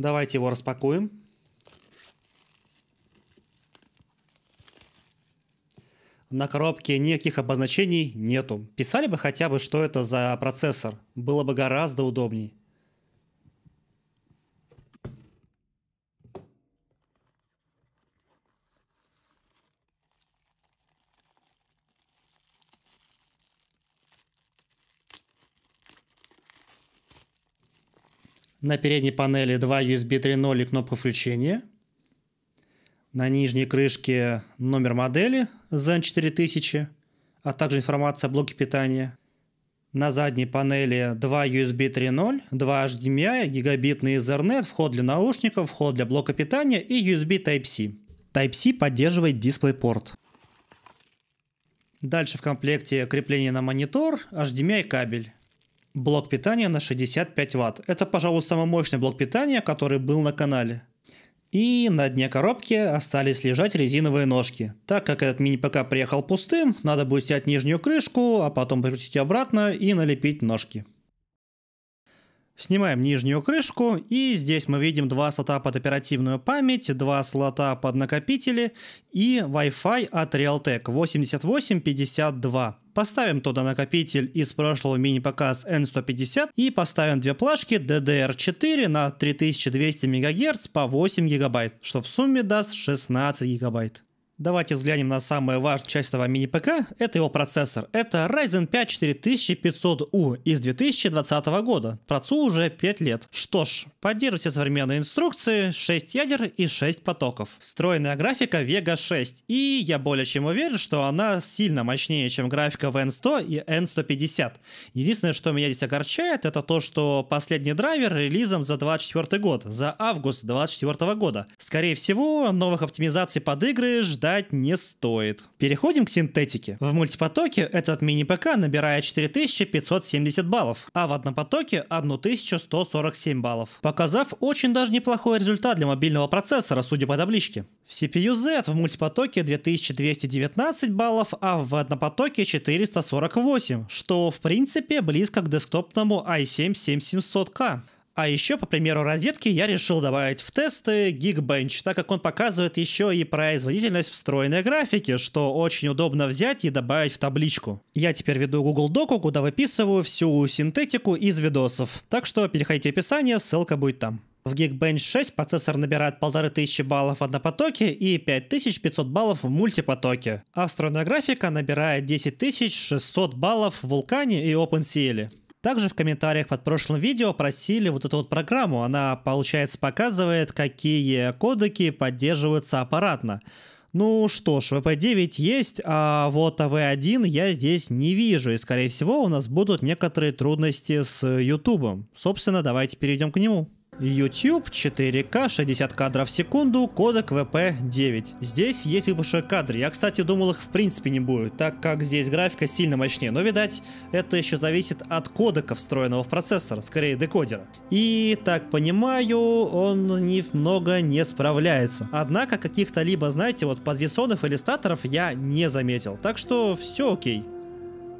Давайте его распакуем. На коробке никаких обозначений нету. Писали бы хотя бы, что это за процессор. Было бы гораздо удобней. На передней панели два USB 3.0 и кнопка включения. На нижней крышке номер модели ZEN 4000, а также информация о блоке питания. На задней панели два USB 3.0, два HDMI, гигабитный Ethernet, вход для наушников, вход для блока питания и USB Type-C. Type-C поддерживает DisplayPort. Дальше в комплекте крепление на монитор, HDMI кабель блок питания на 65 Вт. Это, пожалуй, самый мощный блок питания, который был на канале. И на дне коробки остались лежать резиновые ножки. Так как этот мини-ПК приехал пустым, надо будет снять нижнюю крышку, а потом прикрутить обратно и налепить ножки. Снимаем нижнюю крышку, и здесь мы видим два слота под оперативную память, два слота под накопители и Wi-Fi от Realtek 8852. Поставим туда накопитель из прошлого мини-показ N150 и поставим две плашки DDR4 на 3200 МГц по 8 ГБ, что в сумме даст 16 ГБ. Давайте взглянем на самую важную часть этого мини-ПК. Это его процессор. Это Ryzen 5 4500U из 2020 года. Процу уже 5 лет. Что ж, поддерживает все современные инструкции, 6 ядер и 6 потоков. Встроенная графика Vega 6. И я более чем уверен, что она сильно мощнее, чем графика в n 100 и N150. Единственное, что меня здесь огорчает, это то, что последний драйвер релизом за 2024 год, за август 2024 года. Скорее всего, новых оптимизаций под игры ждать ждать не стоит. Переходим к синтетике. В мультипотоке этот мини-ПК набирает 4570 баллов, а в однопотоке 1147 баллов, показав очень даже неплохой результат для мобильного процессора, судя по табличке. В CPU Z в мультипотоке 2219 баллов, а в однопотоке 448, что в принципе близко к десктопному i7-7700K. А еще, по примеру розетки, я решил добавить в тесты Geekbench, так как он показывает еще и производительность встроенной графики, что очень удобно взять и добавить в табличку. Я теперь веду Google Доку, куда выписываю всю синтетику из видосов. Так что переходите в описание, ссылка будет там. В Geekbench 6 процессор набирает 1500 баллов в однопотоке и 5500 баллов в мультипотоке, а встроенная графика набирает 10600 баллов в Vulkan и OpenCL. Также в комментариях под прошлым видео просили вот эту вот программу. Она, получается, показывает, какие кодеки поддерживаются аппаратно. Ну что ж, VP9 есть, а вот AV1 я здесь не вижу, и скорее всего у нас будут некоторые трудности с YouTube. Собственно, давайте перейдем к нему. YouTube 4К 60 кадров в секунду, кодек VP9. Здесь есть выпавшие кадры. Я, кстати, думал их в принципе не будет, так как здесь графика сильно мощнее. Но, видать, это еще зависит от кодека, встроенного в процессор, скорее декодера. И, так понимаю, он немного не справляется. Однако каких-то либо, знаете, вот подвесонов или статоров я не заметил. Так что все окей.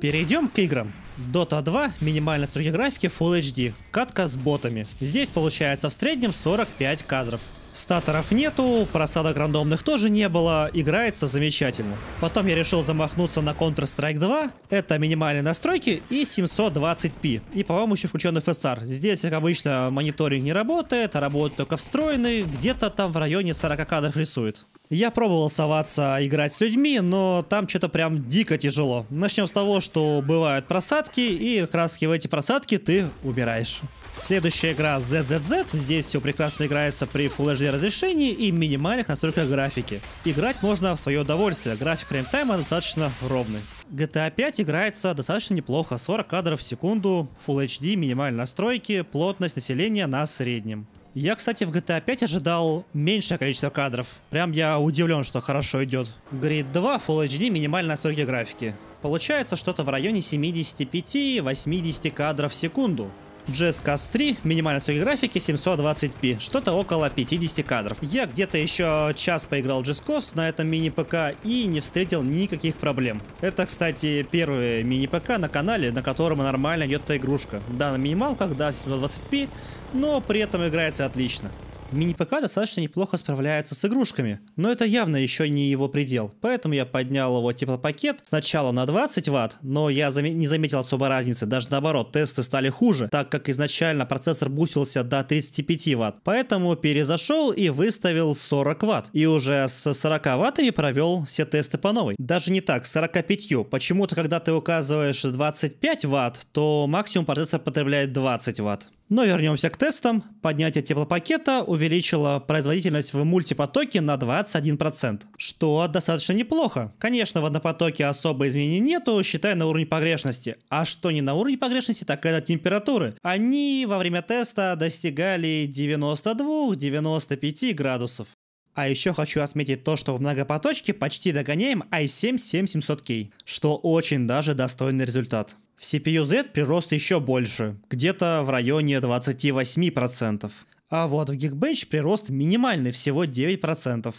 Перейдем к играм. Dota 2, минимально строгие графики Full HD, катка с ботами. Здесь получается в среднем 45 кадров. Статоров нету, просадок рандомных тоже не было, играется замечательно. Потом я решил замахнуться на Counter-Strike 2, это минимальные настройки и 720p. И по-моему еще включен FSR. Здесь, как обычно, мониторинг не работает, а работает только встроенный, где-то там в районе 40 кадров рисует. Я пробовал соваться, играть с людьми, но там что-то прям дико тяжело. Начнем с того, что бывают просадки, и как раз в эти просадки ты умираешь. Следующая игра ZZZ. Здесь все прекрасно играется при Full HD разрешении и минимальных настройках графики. Играть можно в свое удовольствие, график реймтайма достаточно ровный. GTA 5 играется достаточно неплохо, 40 кадров в секунду, Full HD, минимальные настройки, плотность населения на среднем. Я, кстати, в GTA 5 ожидал меньшее количество кадров. Прям я удивлен, что хорошо идет. Грейд 2 Full HD минимальная настройки графики. Получается что-то в районе 75-80 кадров в секунду. JS Cast 3, минимальной сроки графики 720p, что-то около 50 кадров. Я где-то еще час поиграл в JSCOS на этом мини-ПК и не встретил никаких проблем. Это, кстати, первый мини-ПК на канале, на котором нормально идет эта игрушка. Да, на минималках, да, 720p, но при этом играется отлично. Мини-ПК достаточно неплохо справляется с игрушками, но это явно еще не его предел, поэтому я поднял его теплопакет сначала на 20 ватт, но я зам... не заметил особой разницы, даже наоборот, тесты стали хуже, так как изначально процессор бустился до 35 ватт, поэтому перезашел и выставил 40 ватт, и уже с 40 ваттами провел все тесты по новой. Даже не так, с 45, почему-то когда ты указываешь 25 ватт, то максимум процессор потребляет 20 ватт. Но вернемся к тестам. Поднятие теплопакета увеличило производительность в мультипотоке на 21%, что достаточно неплохо. Конечно, в однопотоке особо изменений нету, считая на уровне погрешности. А что не на уровне погрешности, так это температуры. Они во время теста достигали 92-95 градусов. А еще хочу отметить то, что в многопоточке почти догоняем i7-7700K, что очень даже достойный результат. В CPU-Z прирост еще больше, где-то в районе 28%. А вот в Geekbench прирост минимальный, всего 9%.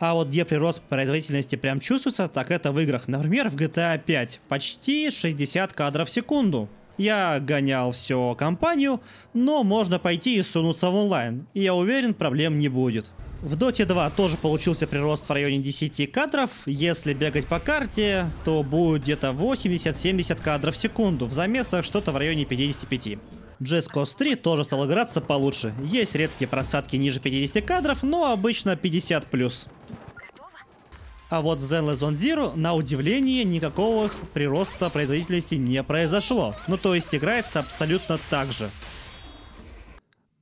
А вот где прирост производительности прям чувствуется, так это в играх. Например, в GTA 5 почти 60 кадров в секунду. Я гонял всю компанию, но можно пойти и сунуться в онлайн. И я уверен, проблем не будет. В Доте 2 тоже получился прирост в районе 10 кадров. Если бегать по карте, то будет где-то 80-70 кадров в секунду. В замесах что-то в районе 55. Jazz Coast 3 тоже стал играться получше. Есть редкие просадки ниже 50 кадров, но обычно 50+. плюс. А вот в Zenless Zone Zero, на удивление, никакого прироста производительности не произошло. Ну то есть играется абсолютно так же.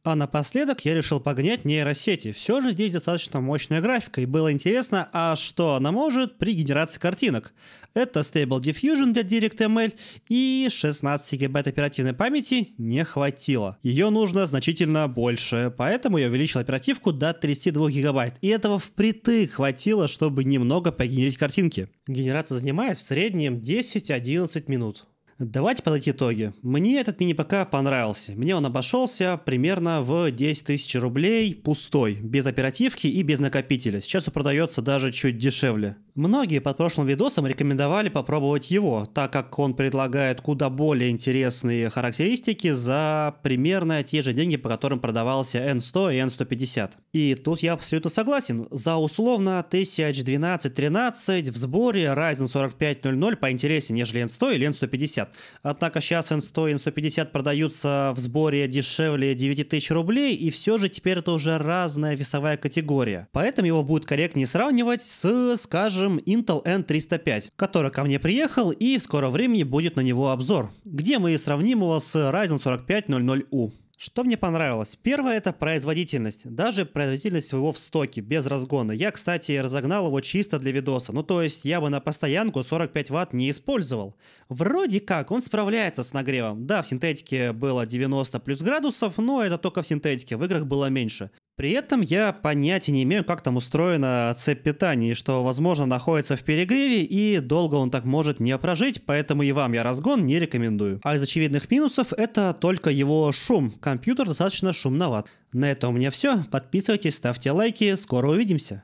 А напоследок я решил погонять нейросети. Все же здесь достаточно мощная графика, и было интересно, а что она может при генерации картинок. Это Stable Diffusion для DirectML и 16 гигабайт оперативной памяти не хватило. Ее нужно значительно больше, поэтому я увеличил оперативку до 32 гигабайт. И этого впритык хватило, чтобы немного погенерить картинки. Генерация занимает в среднем 10-11 минут. Давайте подать итоги. Мне этот мини-ПК понравился. Мне он обошелся примерно в 10 тысяч рублей пустой, без оперативки и без накопителя. Сейчас он продается даже чуть дешевле. Многие под прошлым видосом рекомендовали попробовать его, так как он предлагает куда более интересные характеристики за примерно те же деньги, по которым продавался N100 и N150. И тут я абсолютно согласен. За условно 1012-13 в сборе Ryzen 4500 поинтереснее, нежели N100 или N150. Однако сейчас N100 и N150 продаются в сборе дешевле 9000 рублей, и все же теперь это уже разная весовая категория. Поэтому его будет корректнее сравнивать с, скажем, Intel N305, который ко мне приехал, и в скором времени будет на него обзор, где мы сравним его с Ryzen 4500U. Что мне понравилось? Первое – это производительность. Даже производительность своего в стоке, без разгона. Я, кстати, разогнал его чисто для видоса. Ну, то есть я бы на постоянку 45 ватт не использовал. Вроде как он справляется с нагревом. Да, в синтетике было 90 плюс градусов, но это только в синтетике. В играх было меньше. При этом я понятия не имею, как там устроена цепь питания, что, возможно, находится в перегреве, и долго он так может не прожить, поэтому и вам я разгон не рекомендую. А из очевидных минусов это только его шум. Компьютер достаточно шумноват. На этом у меня все. Подписывайтесь, ставьте лайки, скоро увидимся.